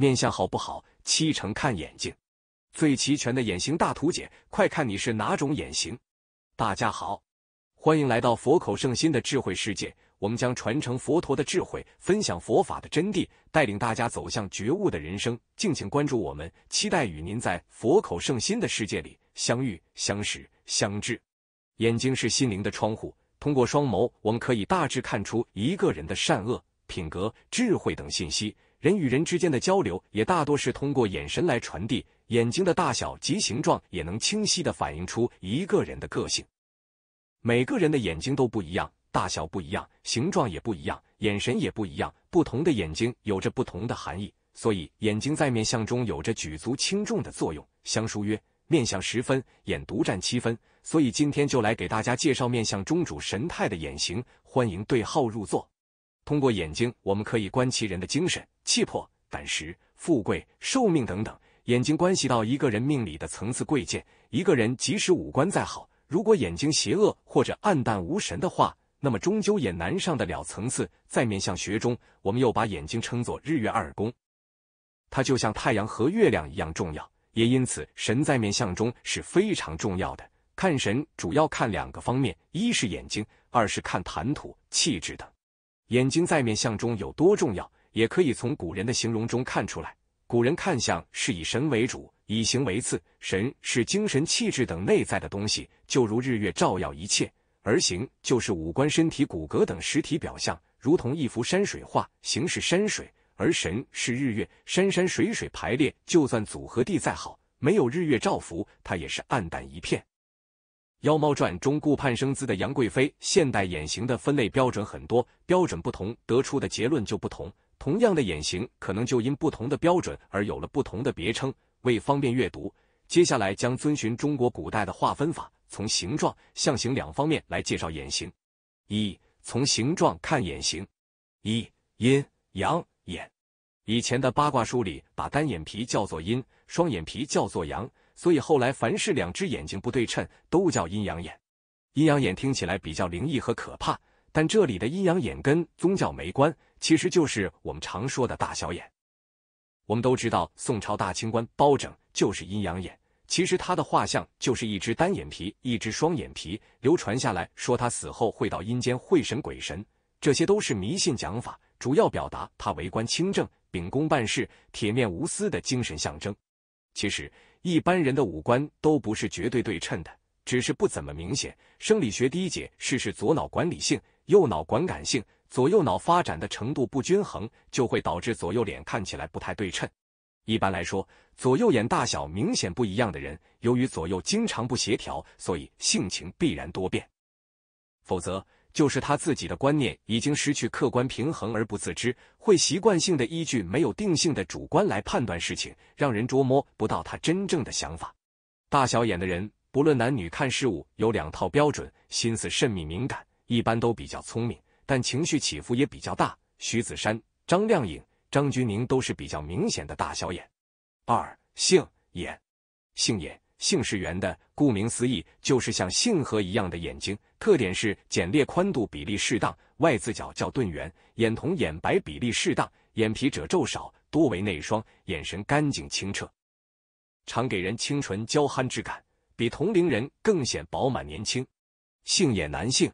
面相好不好，七成看眼睛。最齐全的眼型大图解，快看你是哪种眼型！大家好，欢迎来到佛口圣心的智慧世界。我们将传承佛陀的智慧，分享佛法的真谛，带领大家走向觉悟的人生。敬请关注我们，期待与您在佛口圣心的世界里相遇、相识、相知。眼睛是心灵的窗户，通过双眸，我们可以大致看出一个人的善恶、品格、智慧等信息。人与人之间的交流也大多是通过眼神来传递，眼睛的大小及形状也能清晰地反映出一个人的个性。每个人的眼睛都不一样，大小不一样，形状也不一样，眼神也不一样，不同的眼睛有着不同的含义，所以眼睛在面相中有着举足轻重的作用。相书曰：面相十分，眼独占七分。所以今天就来给大家介绍面相中主神态的眼型，欢迎对号入座。通过眼睛，我们可以观其人的精神、气魄、胆识、富贵、寿命等等。眼睛关系到一个人命里的层次贵贱。一个人即使五官再好，如果眼睛邪恶或者暗淡无神的话，那么终究也难上得了层次。在面相学中，我们又把眼睛称作日月二宫，它就像太阳和月亮一样重要。也因此，神在面相中是非常重要的。看神主要看两个方面：一是眼睛，二是看谈吐、气质等。眼睛在面相中有多重要，也可以从古人的形容中看出来。古人看相是以神为主，以形为次。神是精神气质等内在的东西，就如日月照耀一切；而形就是五官、身体、骨骼等实体表象，如同一幅山水画。形是山水，而神是日月。山山水水排列，就算组合地再好，没有日月照拂，它也是暗淡一片。《妖猫传》中顾盼生姿的杨贵妃，现代眼型的分类标准很多，标准不同，得出的结论就不同。同样的眼型，可能就因不同的标准而有了不同的别称。为方便阅读，接下来将遵循中国古代的划分法，从形状、象形两方面来介绍眼型。一、从形状看眼型。一、阴、阳眼。以前的八卦书里，把单眼皮叫做阴，双眼皮叫做阳。所以后来，凡是两只眼睛不对称，都叫阴阳眼。阴阳眼听起来比较灵异和可怕，但这里的阴阳眼跟宗教没关，其实就是我们常说的大小眼。我们都知道，宋朝大清官包拯就是阴阳眼，其实他的画像就是一只单眼皮，一只双眼皮。流传下来说他死后会到阴间会神鬼神，这些都是迷信讲法，主要表达他为官清正、秉公办事、铁面无私的精神象征。其实。一般人的五官都不是绝对对称的，只是不怎么明显。生理学第一解试试左脑管理性，右脑管感性，左右脑发展的程度不均衡，就会导致左右脸看起来不太对称。一般来说，左右眼大小明显不一样的人，由于左右经常不协调，所以性情必然多变。否则。就是他自己的观念已经失去客观平衡而不自知，会习惯性的依据没有定性的主观来判断事情，让人捉摸不到他真正的想法。大小眼的人，不论男女，看事物有两套标准，心思慎密敏感，一般都比较聪明，但情绪起伏也比较大。徐子珊、张靓颖、张钧宁都是比较明显的大小眼。二性眼，性眼。姓氏圆的，顾名思义就是像杏核一样的眼睛，特点是睑裂宽度比例适当，外字角较钝圆，眼瞳眼白比例适当，眼皮褶皱少，多为内双，眼神干净清澈，常给人清纯娇憨之感，比同龄人更显饱满年轻。杏眼男性，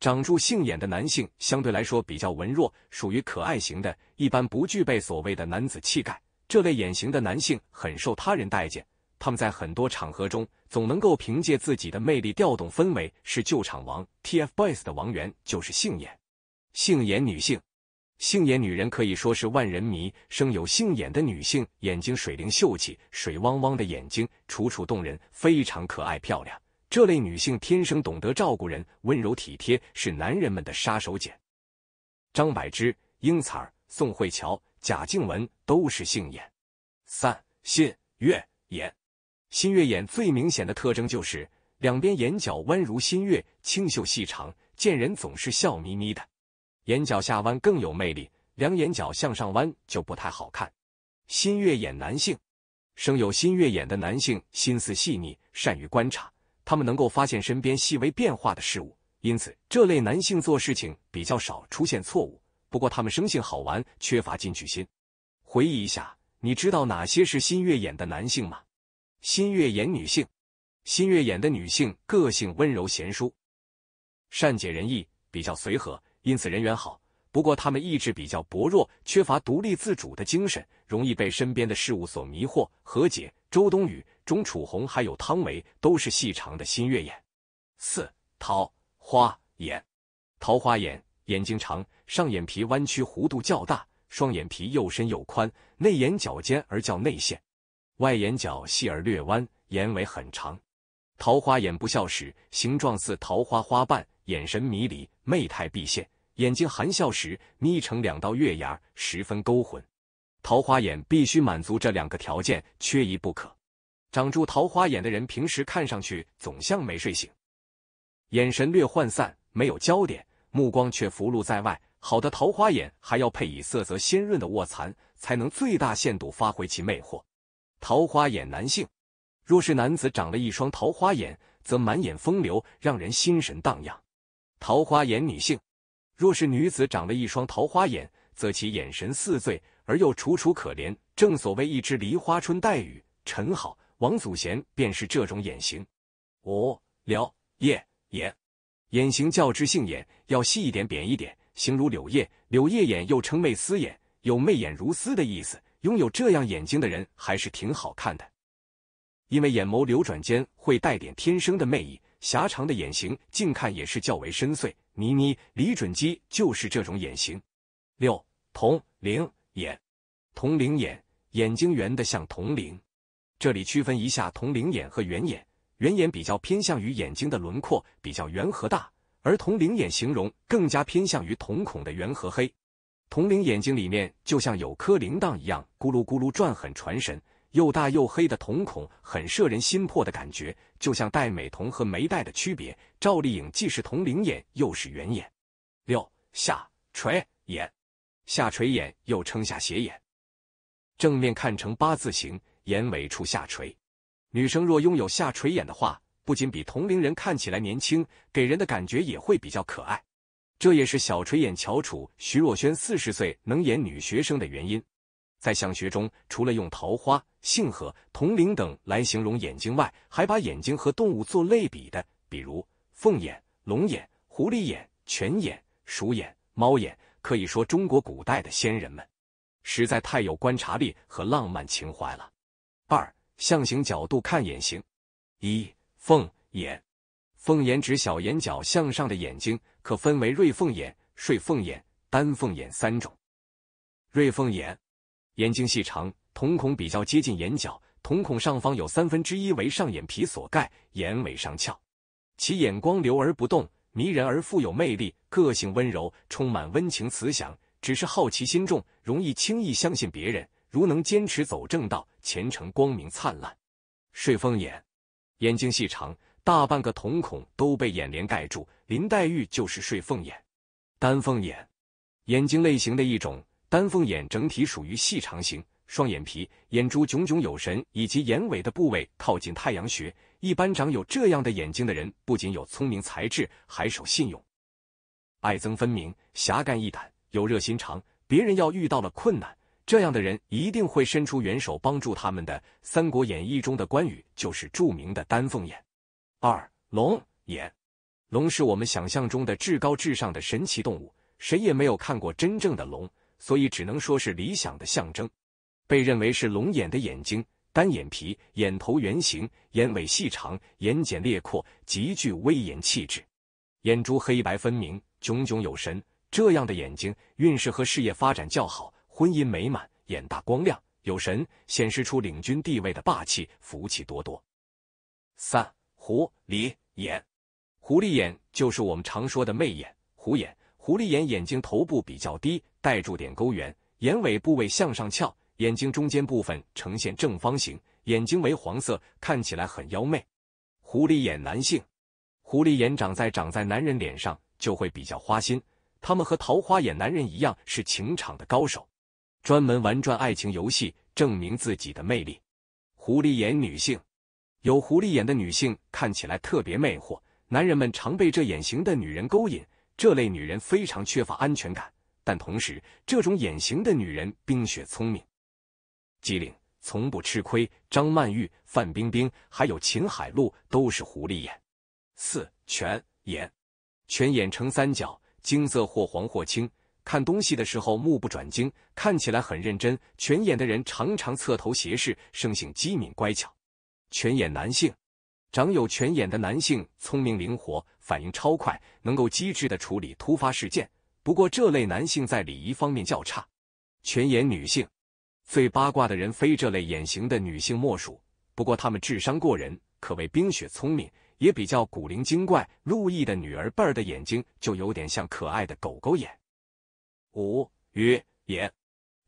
长出杏眼的男性相对来说比较文弱，属于可爱型的，一般不具备所谓的男子气概，这类眼型的男性很受他人待见。他们在很多场合中总能够凭借自己的魅力调动氛围，是救场王。TFBOYS 的王源就是杏眼，杏眼女性，杏眼女人可以说是万人迷。生有杏眼的女性，眼睛水灵秀气，水汪汪的眼睛楚楚动人，非常可爱漂亮。这类女性天生懂得照顾人，温柔体贴，是男人们的杀手锏。张柏芝、英彩儿、宋慧乔、贾静雯都是杏眼。三信月眼。新月眼最明显的特征就是两边眼角弯如新月，清秀细长，见人总是笑眯眯的，眼角下弯更有魅力，两眼角向上弯就不太好看。新月眼男性，生有新月眼的男性心思细腻，善于观察，他们能够发现身边细微变化的事物，因此这类男性做事情比较少出现错误。不过他们生性好玩，缺乏进取心。回忆一下，你知道哪些是新月眼的男性吗？新月眼女性，新月眼的女性个性温柔贤淑，善解人意，比较随和，因此人缘好。不过她们意志比较薄弱，缺乏独立自主的精神，容易被身边的事物所迷惑。何解、周冬雨、钟楚红还有汤唯都是细长的新月眼。四桃花眼，桃花眼眼睛长，上眼皮弯曲弧度较大，双眼皮又深又宽，内眼角尖而较内陷。外眼角细而略弯，眼尾很长。桃花眼不笑时，形状似桃花花瓣，眼神迷离，媚态毕现；眼睛含笑时，眯成两道月牙，十分勾魂。桃花眼必须满足这两个条件，缺一不可。长出桃花眼的人，平时看上去总像没睡醒，眼神略涣散，没有焦点，目光却浮露在外。好的桃花眼还要配以色泽鲜润的卧蚕，才能最大限度发挥其魅惑。桃花眼男性，若是男子长了一双桃花眼，则满眼风流，让人心神荡漾；桃花眼女性，若是女子长了一双桃花眼，则其眼神似醉而又楚楚可怜。正所谓一只梨花春带雨。陈好、王祖贤便是这种眼型。哦，柳叶眼，眼型较之杏眼要细一点、扁一点，形如柳叶。柳叶眼又称媚丝眼，有媚眼如丝的意思。拥有这样眼睛的人还是挺好看的，因为眼眸流转间会带点天生的魅力。狭长的眼型，近看也是较为深邃。妮妮、李准基就是这种眼型。六铜铃眼，铜铃眼，眼睛圆的像铜铃。这里区分一下铜铃眼和圆眼，圆眼比较偏向于眼睛的轮廓比较圆和大，而铜铃眼形容更加偏向于瞳孔的圆和黑。铜铃眼睛里面就像有颗铃铛一样，咕噜咕噜转，很传神。又大又黑的瞳孔，很摄人心魄的感觉，就像戴美瞳和没戴的区别。赵丽颖既是铜铃眼，又是圆眼。六下垂眼，下垂眼又称下斜眼，正面看成八字形，眼尾处下垂。女生若拥有下垂眼的话，不仅比同龄人看起来年轻，给人的感觉也会比较可爱。这也是小垂眼翘楚徐若瑄四十岁能演女学生的原因。在相学中，除了用桃花、杏核、铜铃等来形容眼睛外，还把眼睛和动物做类比的，比如凤眼、龙眼、狐狸眼、泉眼、鼠眼、猫眼。可以说，中国古代的先人们实在太有观察力和浪漫情怀了。二、象形角度看眼型。一、凤眼。凤眼指小眼角向上的眼睛。可分为瑞凤眼、睡凤眼、丹凤眼三种。瑞凤眼，眼睛细长，瞳孔比较接近眼角，瞳孔上方有三分之一为上眼皮所盖，眼尾上翘，其眼光流而不动，迷人而富有魅力，个性温柔，充满温情慈祥，只是好奇心重，容易轻易相信别人。如能坚持走正道，前程光明灿烂。睡凤眼，眼睛细长。大半个瞳孔都被眼帘盖住，林黛玉就是睡凤眼，丹凤眼，眼睛类型的一种。丹凤眼整体属于细长型，双眼皮，眼珠炯炯有神，以及眼尾的部位靠近太阳穴。一般长有这样的眼睛的人，不仅有聪明才智，还守信用，爱憎分明，侠肝义胆，有热心肠。别人要遇到了困难，这样的人一定会伸出援手帮助他们的。《三国演义》中的关羽就是著名的丹凤眼。二龙眼，龙是我们想象中的至高至上的神奇动物，谁也没有看过真正的龙，所以只能说是理想的象征。被认为是龙眼的眼睛，单眼皮，眼头圆形，眼尾细长，眼睑裂阔，极具威严气质。眼珠黑白分明，炯炯有神。这样的眼睛，运势和事业发展较好，婚姻美满，眼大光亮有神，显示出领军地位的霸气，福气多多。三。狐狸眼，狐狸眼就是我们常说的媚眼、狐眼。狐狸眼眼睛头部比较低，带住点沟圆，眼尾部位向上翘，眼睛中间部分呈现正方形，眼睛为黄色，看起来很妖媚。狐狸眼男性，狐狸眼长在长在男人脸上就会比较花心，他们和桃花眼男人一样是情场的高手，专门玩转爱情游戏，证明自己的魅力。狐狸眼女性。有狐狸眼的女性看起来特别魅惑，男人们常被这眼型的女人勾引。这类女人非常缺乏安全感，但同时，这种眼型的女人冰雪聪明、机灵，从不吃亏。张曼玉、范冰冰还有秦海璐都是狐狸眼。四全眼，全眼呈三角，金色或黄或青，看东西的时候目不转睛，看起来很认真。全眼的人常常侧头斜视，生性机敏乖巧。泉眼男性，长有泉眼的男性聪明灵活，反应超快，能够机智的处理突发事件。不过这类男性在礼仪方面较差。泉眼女性，最八卦的人非这类眼型的女性莫属。不过他们智商过人，可谓冰雪聪明，也比较古灵精怪。陆毅的女儿贝儿的眼睛就有点像可爱的狗狗眼。五鱼眼，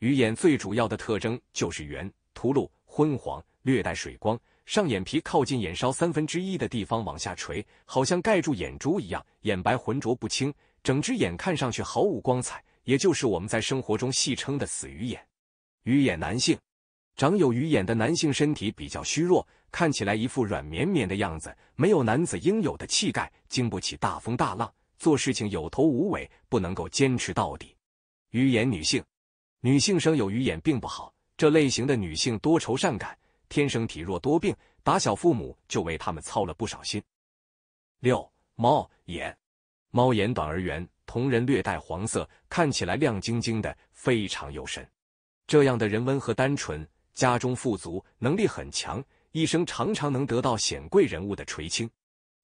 鱼眼最主要的特征就是圆、凸露、昏黄、略带水光。上眼皮靠近眼梢三分之一的地方往下垂，好像盖住眼珠一样，眼白浑浊不清，整只眼看上去毫无光彩，也就是我们在生活中戏称的“死鱼眼”。鱼眼男性，长有鱼眼的男性身体比较虚弱，看起来一副软绵绵的样子，没有男子应有的气概，经不起大风大浪，做事情有头无尾，不能够坚持到底。鱼眼女性，女性生有鱼眼并不好，这类型的女性多愁善感。天生体弱多病，打小父母就为他们操了不少心。六猫眼，猫眼短而圆，瞳仁略带黄色，看起来亮晶晶的，非常有神。这样的人温和单纯，家中富足，能力很强，一生常常能得到显贵人物的垂青。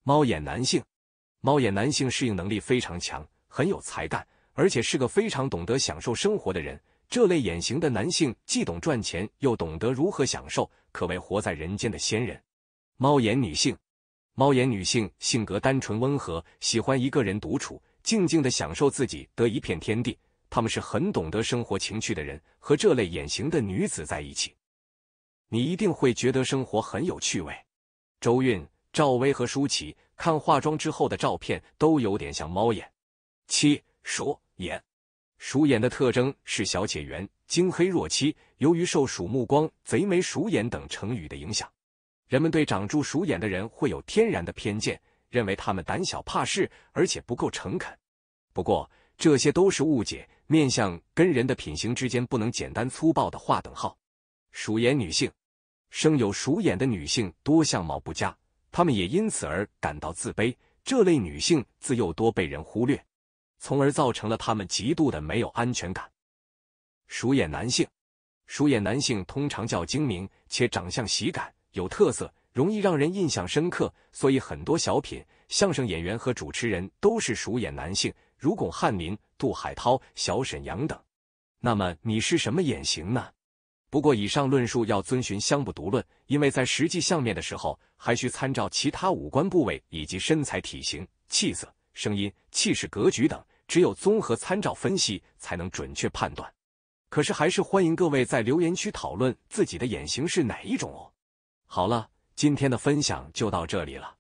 猫眼男性，猫眼男性适应能力非常强，很有才干，而且是个非常懂得享受生活的人。这类眼型的男性既懂赚钱，又懂得如何享受，可谓活在人间的仙人。猫眼女性，猫眼女性性格单纯温和，喜欢一个人独处，静静的享受自己得一片天地。她们是很懂得生活情趣的人，和这类眼型的女子在一起，你一定会觉得生活很有趣味。周韵、赵薇和舒淇看化妆之后的照片，都有点像猫眼。七鼠眼。鼠眼的特征是小且圆，精黑若漆。由于受“鼠目光”“贼眉鼠眼”等成语的影响，人们对长住鼠眼的人会有天然的偏见，认为他们胆小怕事，而且不够诚恳。不过，这些都是误解。面相跟人的品行之间不能简单粗暴的划等号。鼠眼女性，生有鼠眼的女性多相貌不佳，她们也因此而感到自卑。这类女性自幼多被人忽略。从而造成了他们极度的没有安全感。鼠眼男性，鼠眼男性通常较精明，且长相喜感，有特色，容易让人印象深刻。所以很多小品、相声演员和主持人都是鼠眼男性，如巩汉林、杜海涛、小沈阳等。那么你是什么眼型呢？不过以上论述要遵循相不独论，因为在实际相面的时候，还需参照其他五官部位以及身材体型、气色。声音、气势、格局等，只有综合参照分析，才能准确判断。可是，还是欢迎各位在留言区讨论自己的眼型是哪一种哦。好了，今天的分享就到这里了。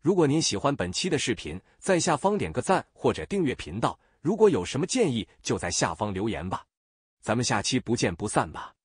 如果您喜欢本期的视频，在下方点个赞或者订阅频道。如果有什么建议，就在下方留言吧。咱们下期不见不散吧。